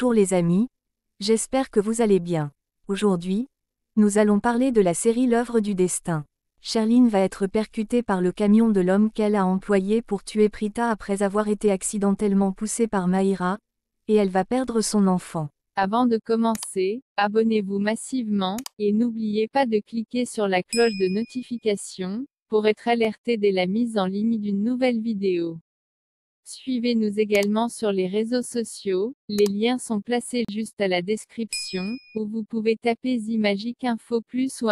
Bonjour les amis, j'espère que vous allez bien. Aujourd'hui, nous allons parler de la série L'œuvre du destin. Sherline va être percutée par le camion de l'homme qu'elle a employé pour tuer Prita après avoir été accidentellement poussée par Maïra, et elle va perdre son enfant. Avant de commencer, abonnez-vous massivement, et n'oubliez pas de cliquer sur la cloche de notification, pour être alerté dès la mise en ligne d'une nouvelle vidéo. Suivez-nous également sur les réseaux sociaux, les liens sont placés juste à la description, ou vous pouvez taper Zimagic Info Plus ou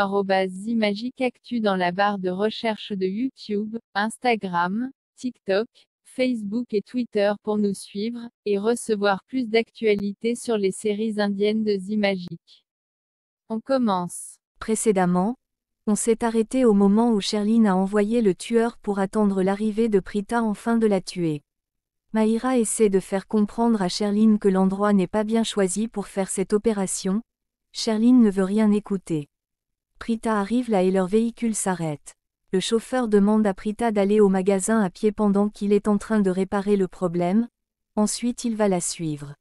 Zimagic Actu dans la barre de recherche de YouTube, Instagram, TikTok, Facebook et Twitter pour nous suivre, et recevoir plus d'actualités sur les séries indiennes de Zimagic. On commence. Précédemment, on s'est arrêté au moment où Sherline a envoyé le tueur pour attendre l'arrivée de Prita fin de la tuer. Maïra essaie de faire comprendre à Cherline que l'endroit n'est pas bien choisi pour faire cette opération. Cherline ne veut rien écouter. Prita arrive là et leur véhicule s'arrête. Le chauffeur demande à Prita d'aller au magasin à pied pendant qu'il est en train de réparer le problème. Ensuite, il va la suivre.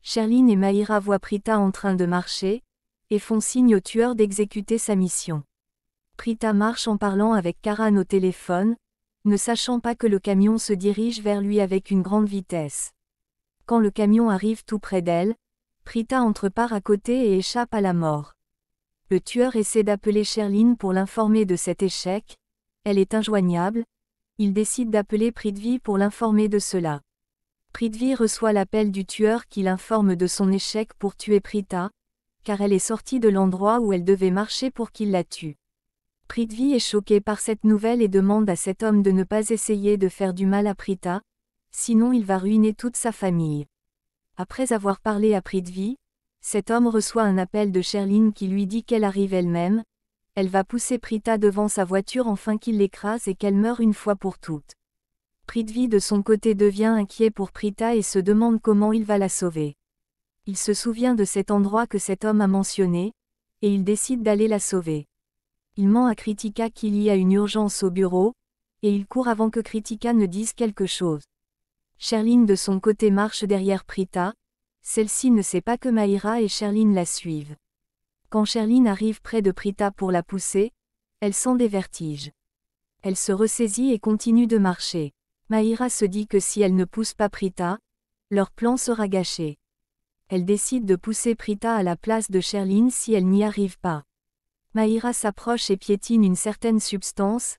Cherline et Maïra voient Prita en train de marcher et font signe au tueur d'exécuter sa mission. Prita marche en parlant avec Karan au téléphone, ne sachant pas que le camion se dirige vers lui avec une grande vitesse. Quand le camion arrive tout près d'elle, Prita entre par à côté et échappe à la mort. Le tueur essaie d'appeler Sherline pour l'informer de cet échec, elle est injoignable, il décide d'appeler Pritvi pour l'informer de cela. Pritvi reçoit l'appel du tueur qui l'informe de son échec pour tuer Prita, car elle est sortie de l'endroit où elle devait marcher pour qu'il la tue. Prithvi est choqué par cette nouvelle et demande à cet homme de ne pas essayer de faire du mal à Prita, sinon il va ruiner toute sa famille. Après avoir parlé à Prithvi, cet homme reçoit un appel de Sherline qui lui dit qu'elle arrive elle-même, elle va pousser Prita devant sa voiture enfin qu'il l'écrase et qu'elle meure une fois pour toutes. Prithvi de son côté devient inquiet pour Prita et se demande comment il va la sauver. Il se souvient de cet endroit que cet homme a mentionné, et il décide d'aller la sauver. Il ment à Critica qu'il y a une urgence au bureau, et il court avant que Critica ne dise quelque chose. Sherline de son côté marche derrière Prita, celle-ci ne sait pas que Maïra et Sherline la suivent. Quand Sherline arrive près de Prita pour la pousser, elle sent des vertiges. Elle se ressaisit et continue de marcher. Maïra se dit que si elle ne pousse pas Prita, leur plan sera gâché. Elle décide de pousser Prita à la place de Sherline si elle n'y arrive pas. Maïra s'approche et piétine une certaine substance.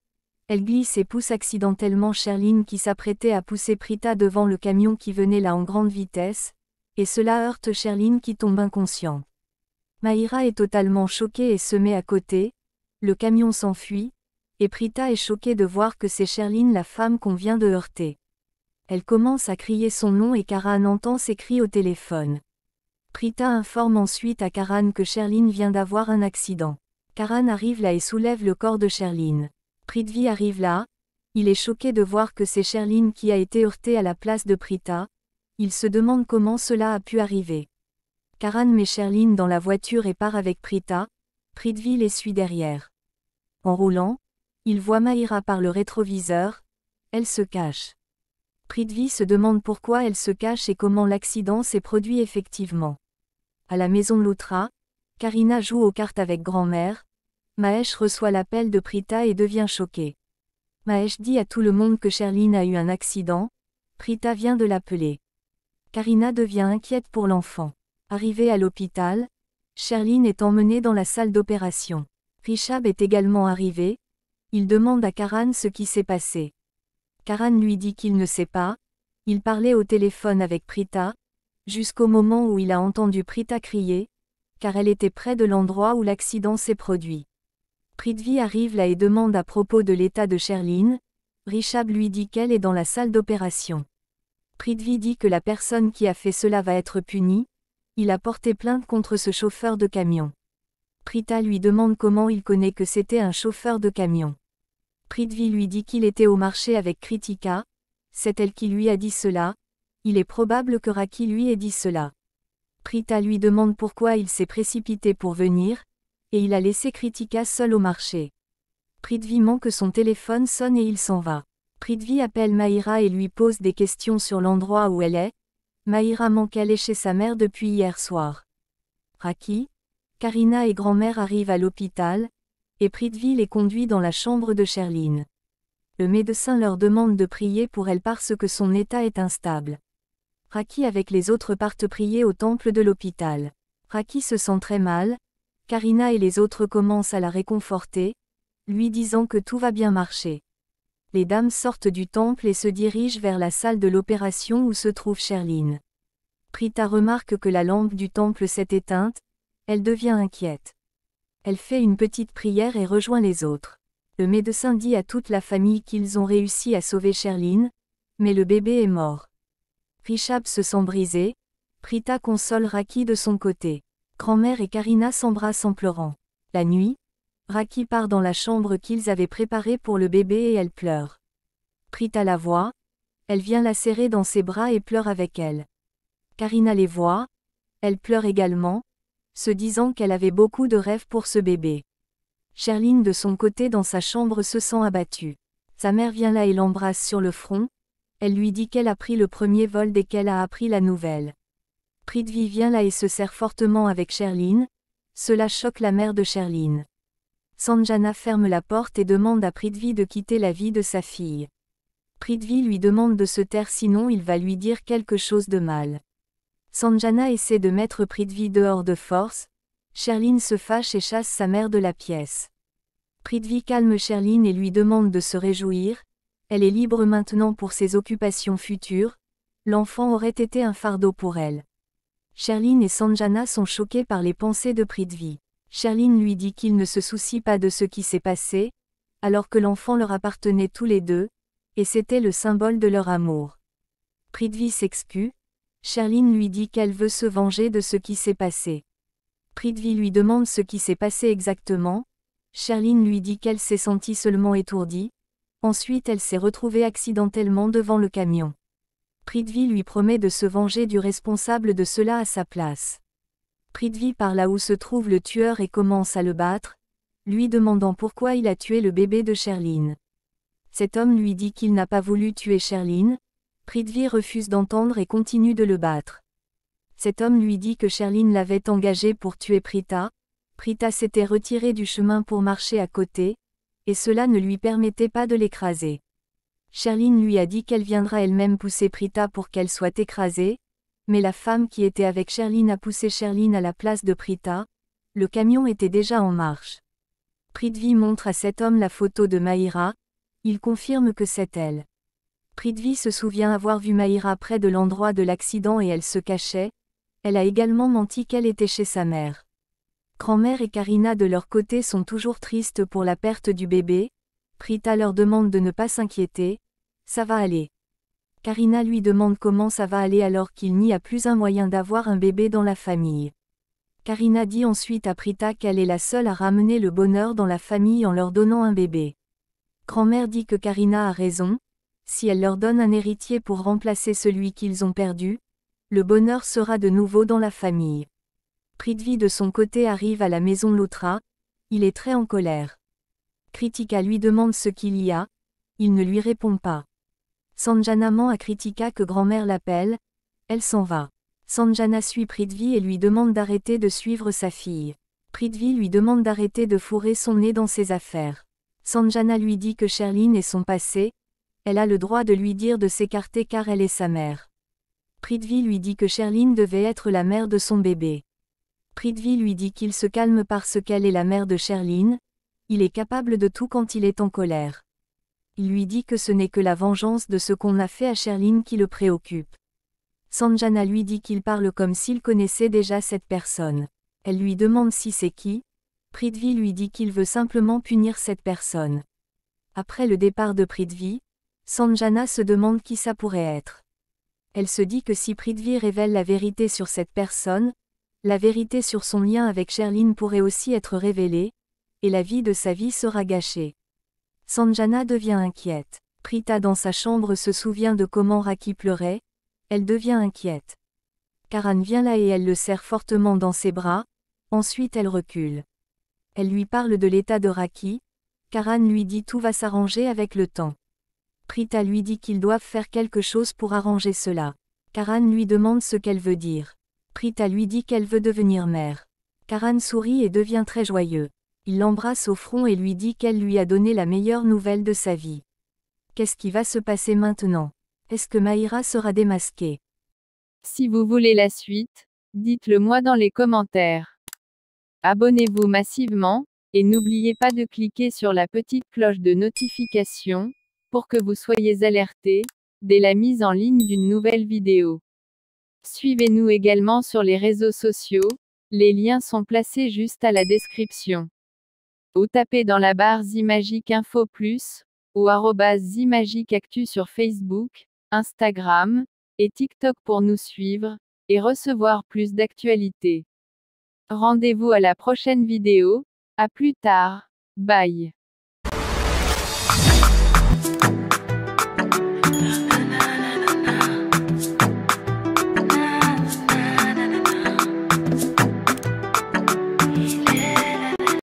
Elle glisse et pousse accidentellement Sherline qui s'apprêtait à pousser Prita devant le camion qui venait là en grande vitesse, et cela heurte Sherline qui tombe inconscient. Maïra est totalement choquée et se met à côté, le camion s'enfuit, et Prita est choquée de voir que c'est Sherline la femme qu'on vient de heurter. Elle commence à crier son nom et Karan entend ses cris au téléphone. Prita informe ensuite à Karan que Sherline vient d'avoir un accident. Karan arrive là et soulève le corps de Sherline. Prithvi arrive là, il est choqué de voir que c'est Sherline qui a été heurtée à la place de Prita, il se demande comment cela a pu arriver. Karan met Sherline dans la voiture et part avec Prita, Prithvi les suit derrière. En roulant, il voit Mahira par le rétroviseur, elle se cache. Prithvi se demande pourquoi elle se cache et comment l'accident s'est produit effectivement. À la maison Loutra, Karina joue aux cartes avec grand-mère. Mahesh reçoit l'appel de Prita et devient choqué. Mahesh dit à tout le monde que Sherline a eu un accident. Prita vient de l'appeler. Karina devient inquiète pour l'enfant. Arrivée à l'hôpital, Sherline est emmenée dans la salle d'opération. Rishab est également arrivé. Il demande à Karan ce qui s'est passé. Karan lui dit qu'il ne sait pas. Il parlait au téléphone avec Prita, jusqu'au moment où il a entendu Prita crier car elle était près de l'endroit où l'accident s'est produit. Prithvi arrive là et demande à propos de l'état de Sherline. Richab lui dit qu'elle est dans la salle d'opération. Prithvi dit que la personne qui a fait cela va être punie. Il a porté plainte contre ce chauffeur de camion. Prita lui demande comment il connaît que c'était un chauffeur de camion. Prithvi lui dit qu'il était au marché avec Kritika. C'est elle qui lui a dit cela. Il est probable que Raki lui ait dit cela. Prita lui demande pourquoi il s'est précipité pour venir, et il a laissé Kritika seul au marché. Prithvi ment que son téléphone sonne et il s'en va. Prithvi appelle Mahira et lui pose des questions sur l'endroit où elle est. Mahira ment qu'elle est chez sa mère depuis hier soir. Raki, Karina et grand-mère arrivent à l'hôpital, et Prithvi les conduit dans la chambre de Sherline. Le médecin leur demande de prier pour elle parce que son état est instable. Raki avec les autres partent prier au temple de l'hôpital. Raki se sent très mal, Karina et les autres commencent à la réconforter, lui disant que tout va bien marcher. Les dames sortent du temple et se dirigent vers la salle de l'opération où se trouve Sherline. Prita remarque que la lampe du temple s'est éteinte, elle devient inquiète. Elle fait une petite prière et rejoint les autres. Le médecin dit à toute la famille qu'ils ont réussi à sauver Sherline, mais le bébé est mort. Richab se sent brisé, Prita console Raki de son côté. Grand-mère et Karina s'embrassent en pleurant. La nuit, Raki part dans la chambre qu'ils avaient préparée pour le bébé et elle pleure. Prita la voit, elle vient la serrer dans ses bras et pleure avec elle. Karina les voit, elle pleure également, se disant qu'elle avait beaucoup de rêves pour ce bébé. Sherline de son côté dans sa chambre se sent abattue. Sa mère vient là et l'embrasse sur le front, elle lui dit qu'elle a pris le premier vol dès qu'elle a appris la nouvelle. Prithvi vient là et se serre fortement avec Sherline. Cela choque la mère de Sherline. Sanjana ferme la porte et demande à Prithvi de quitter la vie de sa fille. Prithvi lui demande de se taire sinon il va lui dire quelque chose de mal. Sanjana essaie de mettre Prithvi dehors de force. Sherline se fâche et chasse sa mère de la pièce. Prithvi calme Sherline et lui demande de se réjouir elle est libre maintenant pour ses occupations futures, l'enfant aurait été un fardeau pour elle. Sherline et Sanjana sont choqués par les pensées de Prithvi. Sherline lui dit qu'il ne se soucie pas de ce qui s'est passé, alors que l'enfant leur appartenait tous les deux, et c'était le symbole de leur amour. Prithvi s'excuse, Sherline lui dit qu'elle veut se venger de ce qui s'est passé. Prithvi lui demande ce qui s'est passé exactement, Sherline lui dit qu'elle s'est sentie seulement étourdie, Ensuite elle s'est retrouvée accidentellement devant le camion. Prithvi lui promet de se venger du responsable de cela à sa place. Prithvi parle là où se trouve le tueur et commence à le battre, lui demandant pourquoi il a tué le bébé de Cherline. Cet homme lui dit qu'il n'a pas voulu tuer Sherline, Prithvi refuse d'entendre et continue de le battre. Cet homme lui dit que Cherline l'avait engagé pour tuer Prita, Prita s'était retirée du chemin pour marcher à côté, et cela ne lui permettait pas de l'écraser. Sherline lui a dit qu'elle viendra elle-même pousser Prita pour qu'elle soit écrasée, mais la femme qui était avec Sherline a poussé Sherline à la place de Prita, le camion était déjà en marche. Pridvi montre à cet homme la photo de Mahira, il confirme que c'est elle. Pridvi se souvient avoir vu Mahira près de l'endroit de l'accident et elle se cachait, elle a également menti qu'elle était chez sa mère. Grand-mère et Karina de leur côté sont toujours tristes pour la perte du bébé. Prita leur demande de ne pas s'inquiéter. Ça va aller. Karina lui demande comment ça va aller alors qu'il n'y a plus un moyen d'avoir un bébé dans la famille. Karina dit ensuite à Prita qu'elle est la seule à ramener le bonheur dans la famille en leur donnant un bébé. Grand-mère dit que Karina a raison, si elle leur donne un héritier pour remplacer celui qu'ils ont perdu, le bonheur sera de nouveau dans la famille. Prithvi de son côté arrive à la maison Loutra, il est très en colère. Kritika lui demande ce qu'il y a, il ne lui répond pas. Sanjana ment à Kritika que grand-mère l'appelle, elle s'en va. Sanjana suit Prithvi et lui demande d'arrêter de suivre sa fille. Prithvi lui demande d'arrêter de fourrer son nez dans ses affaires. Sanjana lui dit que Sherline est son passé, elle a le droit de lui dire de s'écarter car elle est sa mère. Prithvi lui dit que Sherline devait être la mère de son bébé. Prithvi lui dit qu'il se calme parce qu'elle est la mère de Sherline, il est capable de tout quand il est en colère. Il lui dit que ce n'est que la vengeance de ce qu'on a fait à Sherline qui le préoccupe. Sanjana lui dit qu'il parle comme s'il connaissait déjà cette personne. Elle lui demande si c'est qui. Prithvi lui dit qu'il veut simplement punir cette personne. Après le départ de Prithvi, Sanjana se demande qui ça pourrait être. Elle se dit que si Prithvi révèle la vérité sur cette personne, la vérité sur son lien avec Sherlyn pourrait aussi être révélée, et la vie de sa vie sera gâchée. Sanjana devient inquiète. Prita dans sa chambre se souvient de comment Raki pleurait, elle devient inquiète. Karan vient là et elle le serre fortement dans ses bras, ensuite elle recule. Elle lui parle de l'état de Raki, Karan lui dit tout va s'arranger avec le temps. Prita lui dit qu'ils doivent faire quelque chose pour arranger cela. Karan lui demande ce qu'elle veut dire. Prita lui dit qu'elle veut devenir mère. Karan sourit et devient très joyeux. Il l'embrasse au front et lui dit qu'elle lui a donné la meilleure nouvelle de sa vie. Qu'est-ce qui va se passer maintenant Est-ce que Mahira sera démasquée Si vous voulez la suite, dites-le moi dans les commentaires. Abonnez-vous massivement, et n'oubliez pas de cliquer sur la petite cloche de notification, pour que vous soyez alerté, dès la mise en ligne d'une nouvelle vidéo. Suivez-nous également sur les réseaux sociaux, les liens sont placés juste à la description. Ou tapez dans la barre Zimagic Info Plus, ou Zimagique Actu sur Facebook, Instagram et TikTok pour nous suivre et recevoir plus d'actualités. Rendez-vous à la prochaine vidéo, à plus tard, bye.